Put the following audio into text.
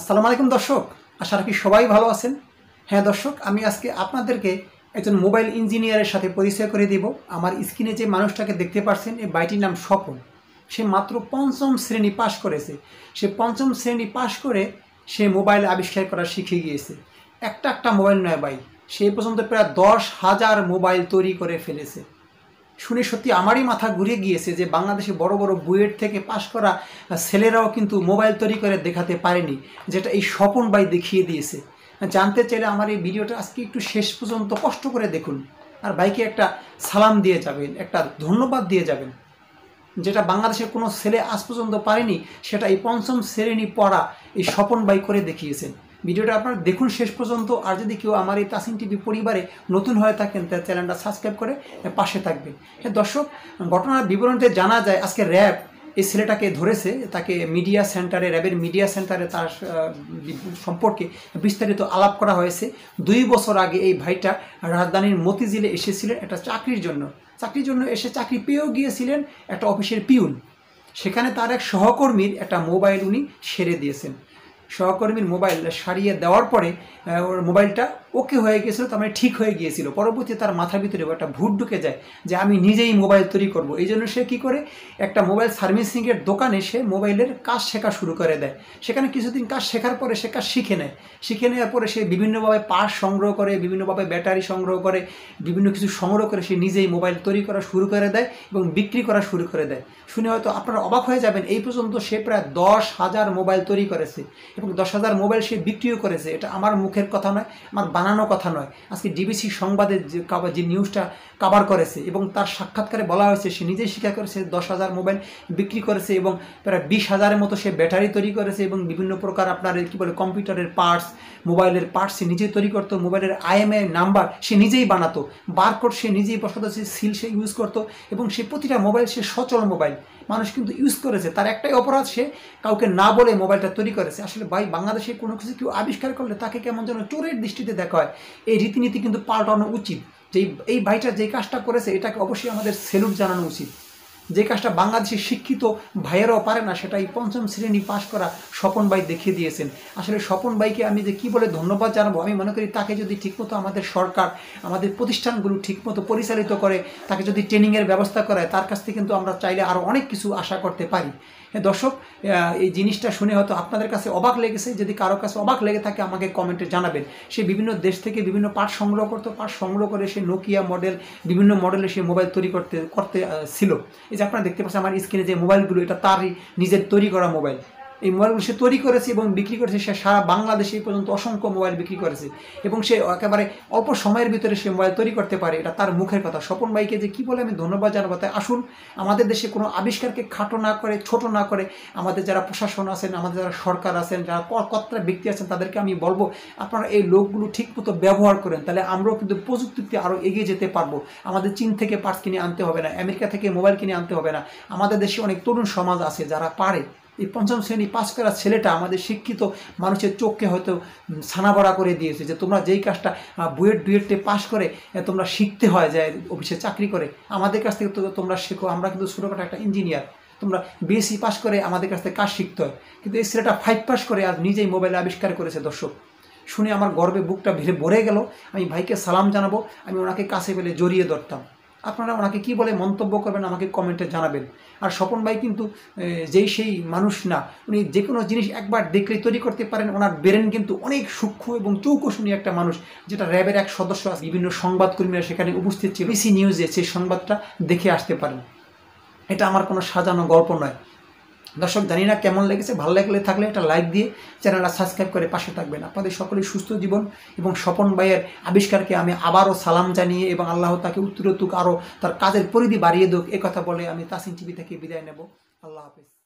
আসসালামু আলাইকুম দর্শক আশা রাখি সবাই ভালো আছেন হ্যাঁ দর্শক আমি আজকে আপনাদেরকে একজন মোবাইল ইঞ্জিনিয়ারের সাথে পরিচয় করে দিব আমার স্ক্রিনে যে মানুষটাকে দেখতে পাচ্ছেন এই বাইটির নাম স্বপন সে মাত্র পঞ্চম শ্রেণী পাশ করেছে সে পঞ্চম শ্রেণী পাশ করে সে মোবাইল আবিষ্কার করা শিখে গিয়েছে একটা একটা মোবাইল নয় বাই সে পর্যন্ত প্রায় দশ হাজার মোবাইল তৈরি করে ফেলেছে শুনে সত্যি আমারই মাথা ঘুরে গিয়েছে যে বাংলাদেশে বড় বড় বুয়েট থেকে পাশ করা ছেলেরাও কিন্তু মোবাইল তৈরি করে দেখাতে পারেনি যেটা এই স্বপন বাই দেখিয়ে দিয়েছে জানতে চাইলে আমার এই ভিডিওটা আজকে একটু শেষ পর্যন্ত কষ্ট করে দেখুন আর বাইকে একটা সালাম দিয়ে যাবেন একটা ধন্যবাদ দিয়ে যাবেন যেটা বাংলাদেশের কোনো ছেলে আজ পর্যন্ত পারেনি সেটা এই পঞ্চম শ্রেণী পড়া এই স্বপন বাই করে দেখিয়েছেন ভিডিওটা আপনারা দেখুন শেষ পর্যন্ত আর যদি কেউ আমার এই তাসিন টিভি পরিবারে নতুন হয়ে থাকেন তার চ্যানেলটা সাবস্ক্রাইব করে পাশে থাকবেন হ্যাঁ দর্শক ঘটনার বিবরণতে জানা যায় আজকে র্যাব এই ছেলেটাকে ধরেছে তাকে মিডিয়া সেন্টারে র্যাবের মিডিয়া সেন্টারে তার সম্পর্কে বিস্তারিত আলাপ করা হয়েছে দুই বছর আগে এই ভাইটা রাজধানীর মতিঝিলে এসেছিলেন একটা চাকরির জন্য চাকরির জন্য এসে চাকরি পেয়েও গিয়েছিলেন একটা অফিসের পিউন সেখানে তার এক সহকর্মীর একটা মোবাইল উনি সেরে দিয়েছেন সহকর্মীর মোবাইল সারিয়ে দেওয়ার পরে ওর মোবাইলটা ওকে হয়ে গিয়েছিল তার মানে ঠিক হয়ে গিয়েছিল পরবর্তী তার মাথার ভিতরে একটা ভুট ঢুকে যায় যে আমি নিজেই মোবাইল তৈরি করব এই জন্য সে কী করে একটা মোবাইল সার্ভিসিংয়ের দোকানে সে মোবাইলের কাজ শেখা শুরু করে দেয় সেখানে কিছুদিন কাজ শেখার পরে সে কাজ শিখে নেয় শিখে নেওয়ার পরে সে বিভিন্নভাবে পাশ সংগ্রহ করে বিভিন্নভাবে ব্যাটারি সংগ্রহ করে বিভিন্ন কিছু সংগ্রহ করে সে নিজেই মোবাইল তৈরি করা শুরু করে দেয় এবং বিক্রি করা শুরু করে দেয় শুনে হয়তো আপনারা অবাক হয়ে যাবেন এই পর্যন্ত সে প্রায় দশ হাজার মোবাইল তৈরি করেছে এবং দশ হাজার মোবাইল সে বিক্রিও করেছে এটা আমার মুখের কথা নয় আমার বানানো কথা নয় আজকে ডিবিসি সংবাদে যে যে নিউজটা কাভার করেছে এবং তার সাক্ষাৎকারে বলা হয়েছে সে নিজেই স্বীকার করেছে দশ হাজার মোবাইল বিক্রি করেছে এবং প্রায় বিশ হাজারের মতো সে ব্যাটারি তৈরি করেছে এবং বিভিন্ন প্রকার আপনার কী বলে কম্পিউটারের পার্টস মোবাইলের পার্টস সে নিজেই তৈরি করতো মোবাইলের আইএমআই নাম্বার সে নিজেই বানাতো বারকোড সে নিজেই বসাতো সে সিল সে ইউজ করতো এবং সে প্রতিটা মোবাইল সে সচল মোবাইল মানুষ কিন্তু ইউজ করেছে তার একটাই অপরাধ সে কাউকে না বলে মোবাইলটা তৈরি করেছে আসলে ভাই বাংলাদেশে কোনো কিছু কেউ আবিষ্কার করলে তাকে কেমন যেন চোরের দৃষ্টিতে দেখা হয় এই রীতিনীতি কিন্তু পাল্টানো উচিত যে এই ভাইটা যে কাজটা করেছে এটাকে অবশ্যই আমাদের সেলুট জানানো উচিত যে কাজটা বাংলাদেশের শিক্ষিত ভাইয়েরাও পারে না সেটাই পঞ্চম শ্রেণী পাশ করা স্বপন ভাই দেখিয়ে দিয়েছেন আসলে স্বপন ভাইকে আমি যে কি বলে ধন্যবাদ জানাবো আমি মনে করি তাকে যদি ঠিকমতো আমাদের সরকার আমাদের প্রতিষ্ঠানগুলো ঠিকমতো পরিচালিত করে তাকে যদি ট্রেনিংয়ের ব্যবস্থা করায় তার কাছ থেকে কিন্তু আমরা চাইলে আরও অনেক কিছু আশা করতে পারি হ্যাঁ দর্শক এই জিনিসটা শুনে হয়তো আপনাদের কাছে অবাক লেগেছে যদি কারো কাছে অবাক লেগে থাকে আমাকে কমেন্টে জানাবেন সে বিভিন্ন দেশ থেকে বিভিন্ন পার্ট সংগ্রহ করতো পার্ট সংগ্রহ করে সে নোকিয়া মডেল বিভিন্ন মডেলে সে মোবাইল তৈরি করতে করতে ছিল এই যে আপনারা দেখতে পাচ্ছেন আমার স্ক্রিনে যে মোবাইলগুলো এটা তারই নিজের তৈরি করা মোবাইল এই মোবাইলগুলো সে তৈরি করেছে এবং বিক্রি করেছে সে সারা বাংলাদেশে এই পর্যন্ত অসংখ্য মোবাইল বিক্রি করেছে এবং সে একেবারে অল্প সময়ের ভিতরে সে মোবাইল তৈরি করতে পারে এটা তার মুখের কথা স্বপন ভাইকে যে কী বলে আমি ধন্যবাদ জানাবো তাই আসুন আমাদের দেশে কোনো আবিষ্কারকে খাটো না করে ছোট না করে আমাদের যারা প্রশাসন আছেন আমাদের যারা সরকার আছেন যারা কর্তা ব্যক্তি আছেন তাদেরকে আমি বলবো আপনারা এই লোকগুলো ঠিকমতো ব্যবহার করেন তাহলে আমরাও কিন্তু প্রযুক্তিতে আরও এগিয়ে যেতে পারবো আমাদের চীন থেকে পার্টস কিনে আনতে হবে না আমেরিকা থেকে মোবাইল কিনে আনতে হবে না আমাদের দেশে অনেক তরুণ সমাজ আছে যারা পারে এই পঞ্চম শ্রেণী পাশ করা ছেলেটা আমাদের শিক্ষিত মানুষের চোখকে হয়তো সানাবড়া করে দিয়েছে যে তোমরা যেই কাজটা বুয়েট ডুয়েটে পাশ করে তোমরা শিখতে হয় যায় অফিসে চাকরি করে আমাদের কাছ থেকে তো তোমরা শেখো আমরা কিন্তু ছোটোখাটো একটা ইঞ্জিনিয়ার তোমরা বিএসসি পাস করে আমাদের কাছ থেকে কাজ শিখতে হয় কিন্তু এই ছেলেটা ফাইভ পাস করে আর নিজেই মোবাইলে আবিষ্কার করেছে দর্শক শুনে আমার গর্বে বুকটা ভরে গেল আমি ভাইকে সালাম জানাবো আমি ওনাকে কাছে পেলে জড়িয়ে ধরতাম আপনারা ওনাকে কি বলে মন্তব্য করবেন আমাকে কমেন্টে জানাবেন আর স্বপন ভাই কিন্তু যেই সেই মানুষ না উনি যে কোনো জিনিস একবার দেখলে তৈরি করতে পারেন ওনার ব্রেন কিন্তু অনেক সূক্ষ্ম এবং চৌকশনীয় একটা মানুষ যেটা র্যাবের এক সদস্য আছে বিভিন্ন সংবাদকর্মীরা সেখানে উপস্থিত ছিল বিসি নিউজে সেই সংবাদটা দেখে আসতে পারেন এটা আমার কোনো সাজানো গল্প নয় দর্শক জানি না কেমন লেগেছে ভালো লাগলে থাকলে একটা লাইক দিয়ে চ্যানেলটা সাবস্ক্রাইব করে পাশে থাকবেন আপনাদের সকলের সুস্থ জীবন এবং স্বপন ভাইয়ের আবিষ্কারকে আমি আবারও সালাম জানিয়ে এবং আল্লাহ তাকে উত্তরতুক আরও তার কাজের পরিধি বাড়িয়ে দোক এ কথা বলে আমি তাসিন টিভি থেকে বিদায় নেব আল্লাহ হাফিজ